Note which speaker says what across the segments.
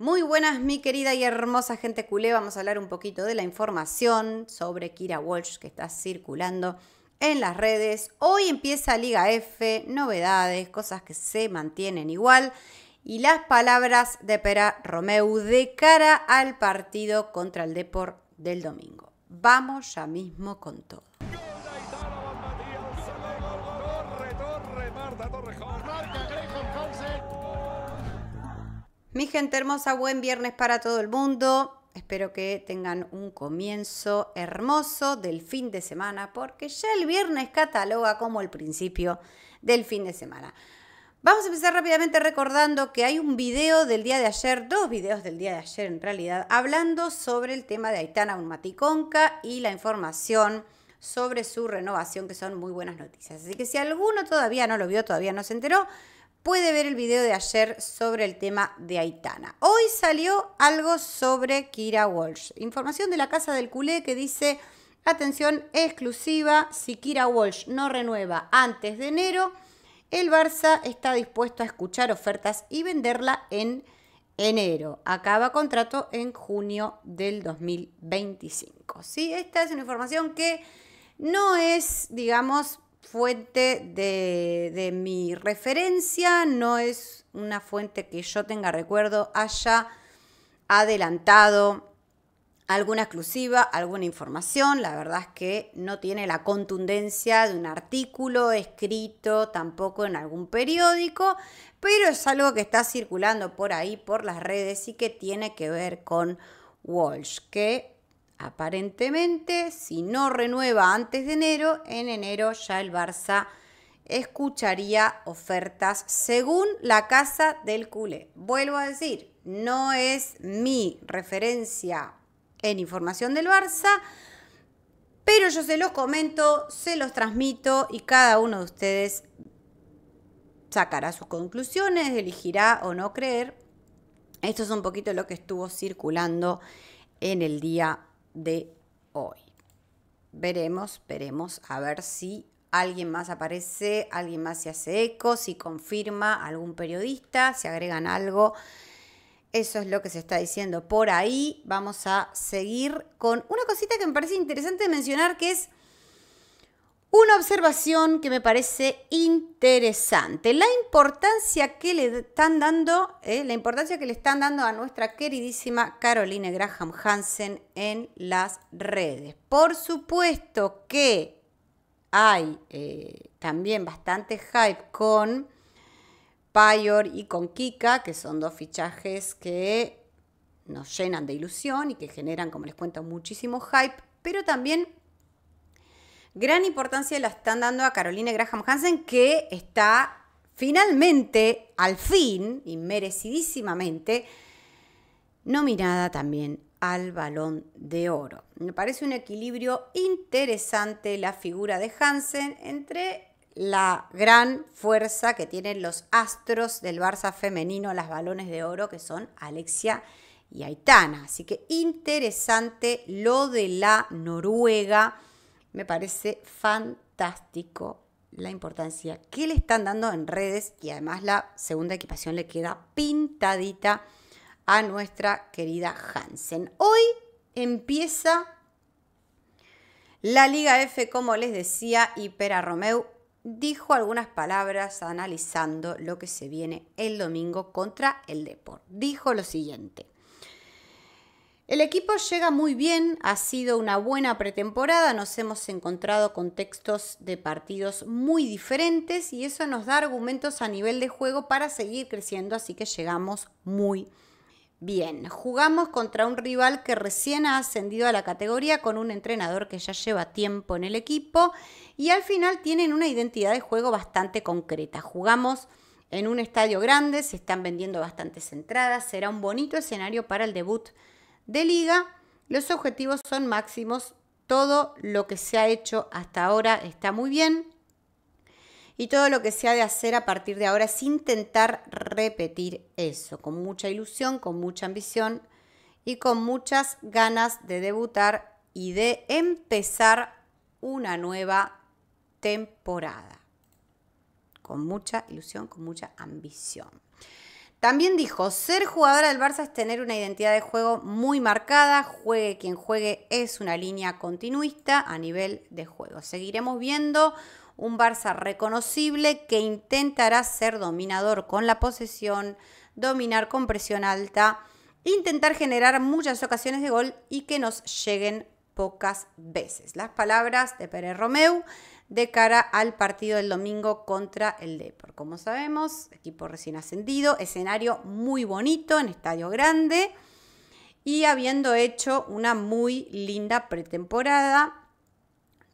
Speaker 1: Muy buenas, mi querida y hermosa gente culé. Vamos a hablar un poquito de la información sobre Kira Walsh que está circulando en las redes. Hoy empieza Liga F, novedades, cosas que se mantienen igual. Y las palabras de Pera Romeu de cara al partido contra el Deport del domingo. Vamos ya mismo con todo. Mi gente hermosa, buen viernes para todo el mundo. Espero que tengan un comienzo hermoso del fin de semana, porque ya el viernes cataloga como el principio del fin de semana. Vamos a empezar rápidamente recordando que hay un video del día de ayer, dos videos del día de ayer en realidad, hablando sobre el tema de Aitana Unmaticonca y la información sobre su renovación, que son muy buenas noticias. Así que si alguno todavía no lo vio, todavía no se enteró, puede ver el video de ayer sobre el tema de Aitana. Hoy salió algo sobre Kira Walsh. Información de la Casa del Culé que dice, atención exclusiva, si Kira Walsh no renueva antes de enero, el Barça está dispuesto a escuchar ofertas y venderla en enero. Acaba contrato en junio del 2025. ¿sí? Esta es una información que no es, digamos, fuente de, mi referencia, no es una fuente que yo tenga recuerdo, haya adelantado alguna exclusiva, alguna información. La verdad es que no tiene la contundencia de un artículo escrito tampoco en algún periódico, pero es algo que está circulando por ahí, por las redes y que tiene que ver con Walsh, que Aparentemente, si no renueva antes de enero, en enero ya el Barça escucharía ofertas según la casa del culé. Vuelvo a decir, no es mi referencia en información del Barça, pero yo se los comento, se los transmito y cada uno de ustedes sacará sus conclusiones, elegirá o no creer. Esto es un poquito lo que estuvo circulando en el día de hoy. Veremos, veremos a ver si alguien más aparece, alguien más se hace eco, si confirma algún periodista, si agregan algo. Eso es lo que se está diciendo por ahí. Vamos a seguir con una cosita que me parece interesante mencionar que es una observación que me parece interesante, la importancia que le están dando, eh, la importancia que le están dando a nuestra queridísima Caroline Graham Hansen en las redes. Por supuesto que hay eh, también bastante hype con Payor y con Kika, que son dos fichajes que nos llenan de ilusión y que generan, como les cuento, muchísimo hype, pero también gran importancia la están dando a Carolina Graham Hansen, que está finalmente, al fin, y merecidísimamente, nominada también al balón de oro. Me parece un equilibrio interesante la figura de Hansen entre la gran fuerza que tienen los astros del Barça femenino, las balones de oro, que son Alexia y Aitana. Así que interesante lo de la Noruega me parece fantástico la importancia que le están dando en redes y además la segunda equipación le queda pintadita a nuestra querida Hansen. Hoy empieza la Liga F, como les decía, y Pera Romeu dijo algunas palabras analizando lo que se viene el domingo contra el Deport. Dijo lo siguiente. El equipo llega muy bien, ha sido una buena pretemporada, nos hemos encontrado contextos de partidos muy diferentes y eso nos da argumentos a nivel de juego para seguir creciendo, así que llegamos muy bien. Jugamos contra un rival que recién ha ascendido a la categoría con un entrenador que ya lleva tiempo en el equipo y al final tienen una identidad de juego bastante concreta. Jugamos en un estadio grande, se están vendiendo bastantes entradas, será un bonito escenario para el debut de liga, los objetivos son máximos, todo lo que se ha hecho hasta ahora está muy bien y todo lo que se ha de hacer a partir de ahora es intentar repetir eso, con mucha ilusión, con mucha ambición y con muchas ganas de debutar y de empezar una nueva temporada. Con mucha ilusión, con mucha ambición. También dijo, ser jugadora del Barça es tener una identidad de juego muy marcada, juegue quien juegue es una línea continuista a nivel de juego. Seguiremos viendo un Barça reconocible que intentará ser dominador con la posesión, dominar con presión alta, intentar generar muchas ocasiones de gol y que nos lleguen pocas veces. Las palabras de Pérez Romeu de cara al partido del domingo contra el Depor. Como sabemos, equipo recién ascendido, escenario muy bonito en estadio grande y habiendo hecho una muy linda pretemporada,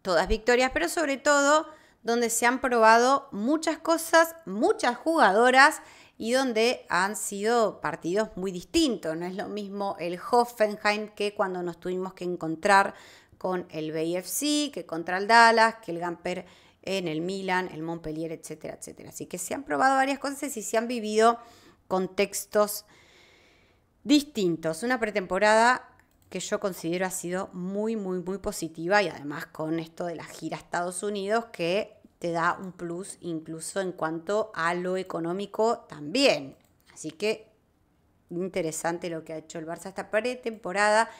Speaker 1: todas victorias, pero sobre todo donde se han probado muchas cosas, muchas jugadoras y donde han sido partidos muy distintos. No es lo mismo el Hoffenheim que cuando nos tuvimos que encontrar con el BFC, que contra el Dallas, que el Gamper en el Milan, el Montpellier, etcétera, etcétera. Así que se han probado varias cosas y se han vivido contextos distintos. Una pretemporada que yo considero ha sido muy, muy, muy positiva y además con esto de la gira a Estados Unidos que te da un plus incluso en cuanto a lo económico también. Así que interesante lo que ha hecho el Barça esta pretemporada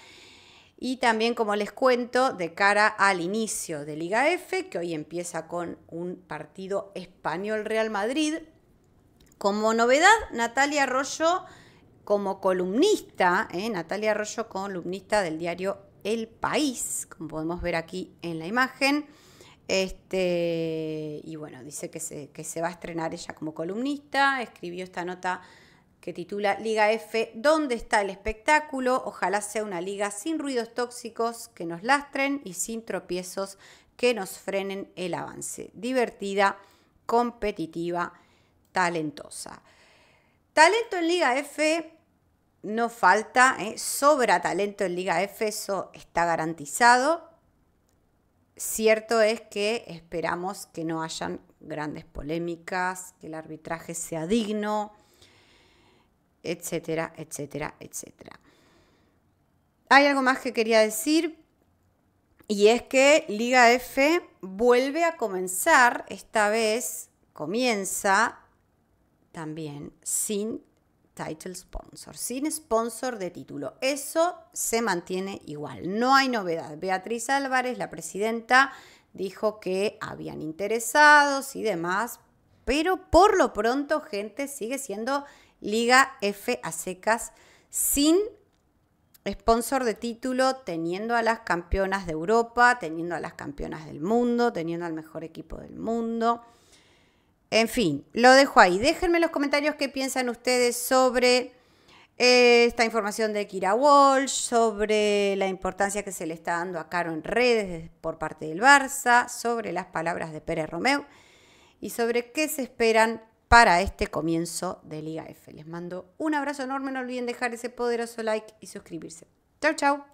Speaker 1: y también, como les cuento, de cara al inicio de Liga F, que hoy empieza con un partido español-Real Madrid. Como novedad, Natalia Arroyo como columnista, ¿eh? Natalia Arroyo, columnista del diario El País, como podemos ver aquí en la imagen. Este, y bueno, dice que se, que se va a estrenar ella como columnista, escribió esta nota que titula Liga F, ¿dónde está el espectáculo? Ojalá sea una liga sin ruidos tóxicos que nos lastren y sin tropiezos que nos frenen el avance. Divertida, competitiva, talentosa. Talento en Liga F no falta, ¿eh? sobra talento en Liga F, eso está garantizado. Cierto es que esperamos que no hayan grandes polémicas, que el arbitraje sea digno, etcétera, etcétera, etcétera. Hay algo más que quería decir y es que Liga F vuelve a comenzar, esta vez comienza también sin title sponsor, sin sponsor de título. Eso se mantiene igual, no hay novedad. Beatriz Álvarez, la presidenta, dijo que habían interesados y demás, pero por lo pronto, gente, sigue siendo Liga F a secas, sin sponsor de título, teniendo a las campeonas de Europa, teniendo a las campeonas del mundo, teniendo al mejor equipo del mundo. En fin, lo dejo ahí. Déjenme en los comentarios qué piensan ustedes sobre eh, esta información de Kira Walsh, sobre la importancia que se le está dando a Caro en redes por parte del Barça, sobre las palabras de Pérez Romeu y sobre qué se esperan para este comienzo de Liga F. Les mando un abrazo enorme, no olviden dejar ese poderoso like y suscribirse. Chau, chau.